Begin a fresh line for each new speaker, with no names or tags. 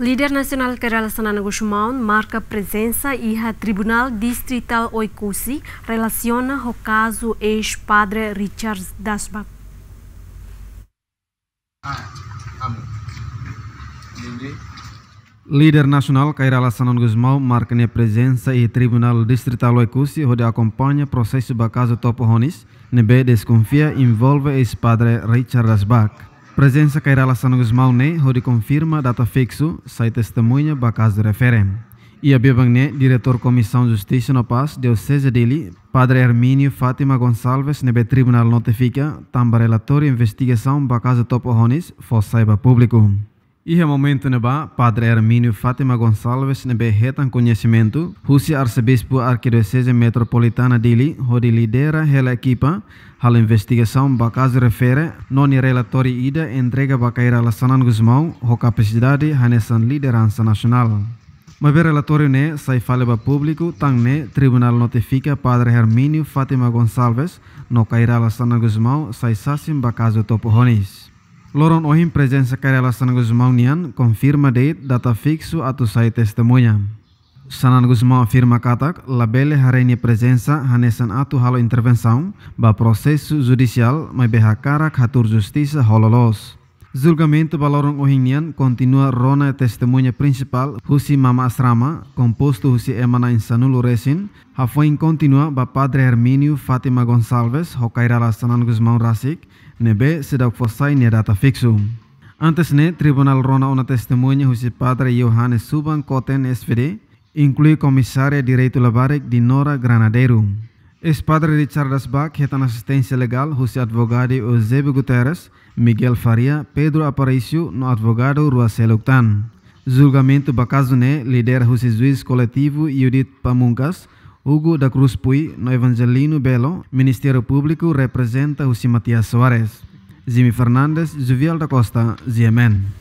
Líder nacional keralasanan Gushumaun marca presencia y el Tribunal Distrital Oikusi relaciona el caso ex-padre Richard Dasbach. Líder nacional Kairala Sanan Guzmão marca presencia y el Tribunal Distrital Oikusi acompaña acompanha proceso de caso Topo Honis. nebe desconfía envolve ex-padre Richard Dasbach. Presença que relação Guzmão ne, Rodi confirma data fixo, sai testemunha para caso refere. E a Bibang diretor Comissão Justiça no Paz, Diocese dele, Padre Hermínio Fátima Gonçalves, nebe tribunal notifica, também relatório investigação para caso Topo Ronis, fosse saiba público. Ihe momento neba Padre Hermínio Fátima Gonçalves nebe retan conhecimento, Rússia Arcebispo Arquidiocese Metropolitana Dili, onde lidera hela equipa, hal investigação caso refere, noni relatório ida entrega bacaira Lassanan Guzmão, ho capacidade hanesan liderança nacional. Mas o relatório ne sai o público, tang ne tribunal notifica Padre Hermínio Fátima Gonçalves, no cairá Lassanan Guzmão, sai sassim topo honis. Loron Ohim Presiden carela San Guzmão nian date data data fixu atu sai testemunha. Sanan Guzmão firma katak labele ini presiden hanesan atu halo intervensaun ba prosesu judicial mai behakarak hatur justisa hololos. Julgamento balorong lorong continua rona testemunha principal husi mama asrama, composto husi emana insanulo resin, hafoin continua ba padre Herminio Fatima Gonçalves, hokaira Lasanan Guzmão Rasik, nebe sedak fosai ne data fiksum Antes ne, tribunal rona una testemunha husi padre Johannes Suban Koten SVD, inclui comissária Direito Labarek di Nora Granadeiro. Ex-padre Richard Asbach, retan assistência legal, José advogado Eusebio Guterres, Miguel Faria, Pedro Aparício, no advogado Rua Tan. Julgamento Bacazuné, líder José Juiz Coletivo Judith Pamunkas, Hugo da Cruz Pui, no Evangelino Belo, Ministério Público representa José Matias Soares. Jimmy Fernandes, Juvial da Costa, Ziemen.